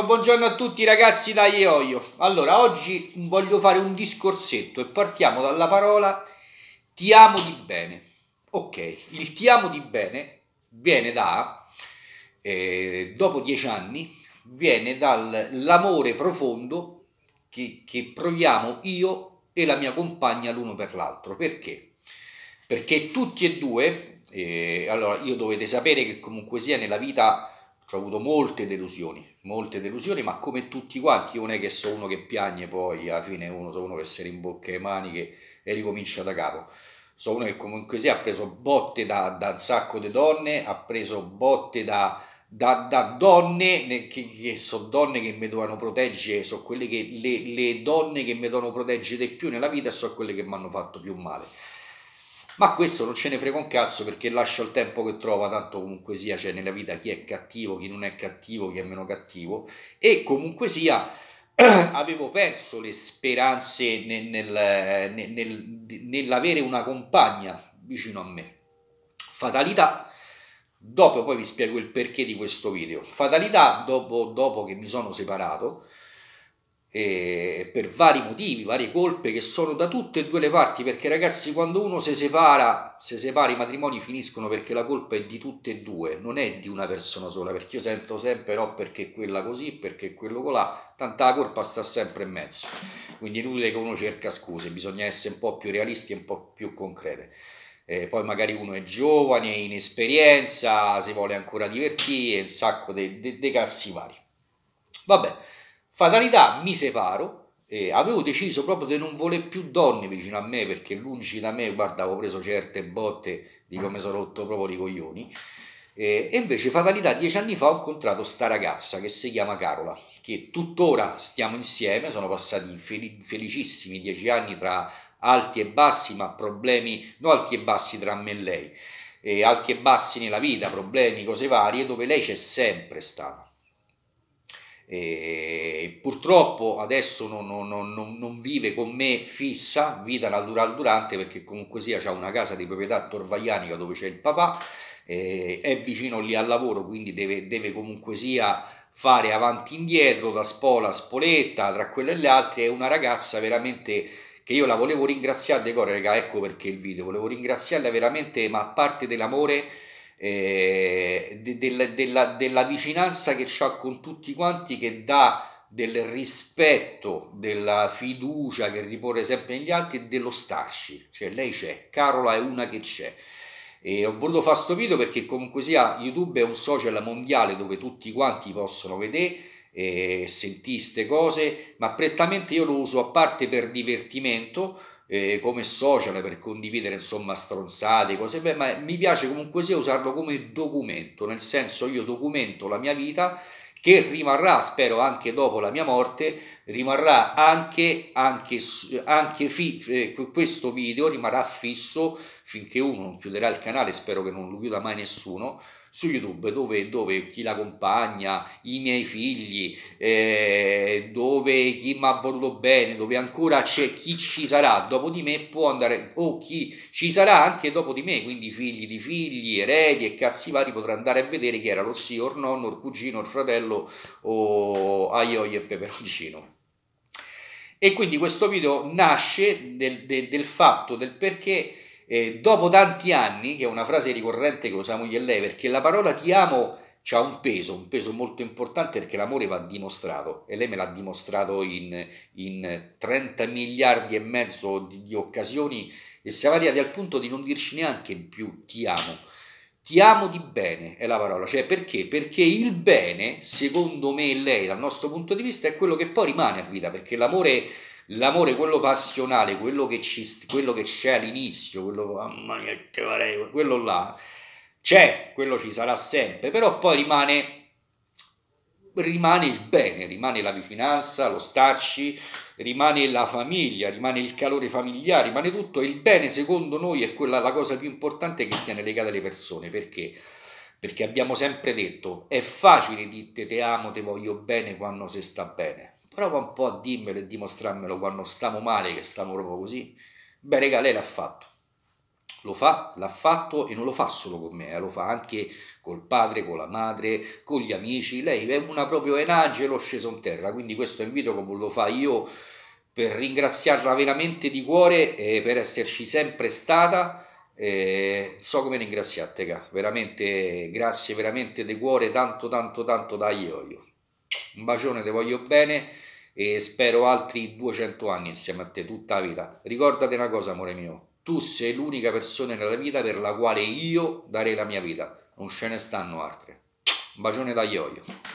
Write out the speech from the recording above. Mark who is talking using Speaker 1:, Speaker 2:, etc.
Speaker 1: Buongiorno a tutti ragazzi da Ioio. Allora, oggi voglio fare un discorsetto e partiamo dalla parola ti amo di bene. Ok, il ti amo di bene viene da, eh, dopo dieci anni, viene dall'amore profondo che, che proviamo io e la mia compagna l'uno per l'altro. Perché? Perché tutti e due, eh, allora io dovete sapere che comunque sia nella vita ho avuto molte delusioni, molte delusioni, ma come tutti quanti, io non è che sono uno che piagne poi alla fine, uno sono uno che si rimbocca le maniche e ricomincia da capo. Sono uno che comunque si ha preso botte da, da, un sacco di donne, ha preso botte da, da, da donne che, che sono donne che mi dovevano proteggere, sono quelle che le, le donne che mi dovevano proteggere di più nella vita sono quelle che mi hanno fatto più male ma questo non ce ne frega un cazzo perché lascia il tempo che trova, tanto comunque sia c'è cioè, nella vita chi è cattivo, chi non è cattivo, chi è meno cattivo e comunque sia avevo perso le speranze nel, nel, nel, nell'avere una compagna vicino a me. Fatalità, dopo poi vi spiego il perché di questo video. Fatalità, dopo, dopo che mi sono separato, eh, per vari motivi, varie colpe che sono da tutte e due le parti, perché ragazzi quando uno si separa, se separa i matrimoni finiscono perché la colpa è di tutte e due, non è di una persona sola, perché io sento sempre no perché quella così, perché quello colà, tanta la colpa sta sempre in mezzo, quindi è inutile che uno cerca scuse, bisogna essere un po' più realisti e un po' più concrete. Eh, poi magari uno è giovane, in esperienza, si vuole ancora divertire, un sacco dei de, de cazzi vari. Vabbè, Fatalità, mi separo, eh, avevo deciso proprio di non voler più donne vicino a me perché lungi da me, guarda, avevo preso certe botte di come sono rotto proprio i coglioni. e invece, fatalità, dieci anni fa ho incontrato sta ragazza che si chiama Carola, che tuttora stiamo insieme, sono passati felicissimi dieci anni tra alti e bassi, ma problemi, no alti e bassi tra me e lei, eh, alti e bassi nella vita, problemi, cose varie, dove lei c'è sempre stata e purtroppo adesso non, non, non, non, vive con me fissa vita natural durante perché comunque sia c'è una casa di proprietà torvaglianica dove c'è il papà eh, è vicino lì al lavoro quindi deve, deve comunque sia fare avanti e indietro da Spola a Spoletta tra quelle e le altre è una ragazza veramente che io la volevo ringraziare decora ecco perché il video volevo ringraziarla veramente ma a parte dell'amore eh, de, de, de, della, vicinanza che ha con tutti quanti, che dà del rispetto, della fiducia che ripone sempre negli altri e dello starci, cioè lei c'è, Carola è una che c'è. E ho voluto fare questo video perché comunque sia YouTube è un social mondiale dove tutti quanti possono vedere e eh, sentire queste cose, ma prettamente io lo uso a parte per divertimento, eh, come social per condividere insomma stronzate, cose belle, ma mi piace comunque sia usarlo come documento, nel senso io documento la mia vita che rimarrà, spero anche dopo la mia morte, rimarrà anche, anche, anche fi, eh, questo video rimarrà fisso finché uno non chiuderà il canale, spero che non lo chiuda mai nessuno, su YouTube dove, dove chi la compagna, i miei figli, eh, dove chi mi ha voluto bene, dove ancora c'è chi ci sarà dopo di me può andare, o chi ci sarà anche dopo di me, quindi figli di figli, eredi e cazzi vari potrà andare a vedere chi era lo zio, il nonno, il cugino, il fratello o Aioi e Peperoncino. E quindi questo video nasce del, del, del fatto, del perché eh, dopo tanti anni, che è una frase ricorrente che usiamo io e lei, perché la parola ti amo ha un peso, un peso molto importante perché l'amore va dimostrato e lei me l'ha dimostrato in, in 30 miliardi e mezzo di, di occasioni e siamo arrivati al punto di non dirci neanche più ti amo. Ti amo di bene è la parola, cioè perché? Perché il bene, secondo me e lei, dal nostro punto di vista, è quello che poi rimane a vita, perché l'amore l'amore, quello passionale, quello che, ci, quello che c'è all'inizio, quello, mamma mia, te vorrei, quello là, c'è, quello ci sarà sempre, però poi rimane rimane il bene, rimane la vicinanza, lo starci, rimane la famiglia, rimane il calore familiare, rimane tutto. il bene, secondo noi, è quella la cosa più importante che tiene legate le persone. Perché? Perché abbiamo sempre detto: è facile dire te amo, te voglio bene quando si sta bene prova un po' a dimmelo e dimostrarmelo quando stiamo male, che stiamo proprio così. Beh, regà, lei l'ha fatto. Lo fa, l'ha fatto e non lo fa solo con me, eh, lo fa anche col padre, con la madre, con gli amici. Lei è una proprio l'ho sceso in terra, quindi questo invito come lo fa io per ringraziarla veramente di cuore e eh, per esserci sempre stata. Eh, so come ringraziate, veramente grazie veramente di cuore, tanto tanto tanto da io. io. Un bacione, ti voglio bene e spero altri 200 anni insieme a te, tutta la vita. Ricordati una cosa, amore mio, tu sei l'unica persona nella vita per la quale io darei la mia vita, non ce ne stanno altre. Un bacione da ioio.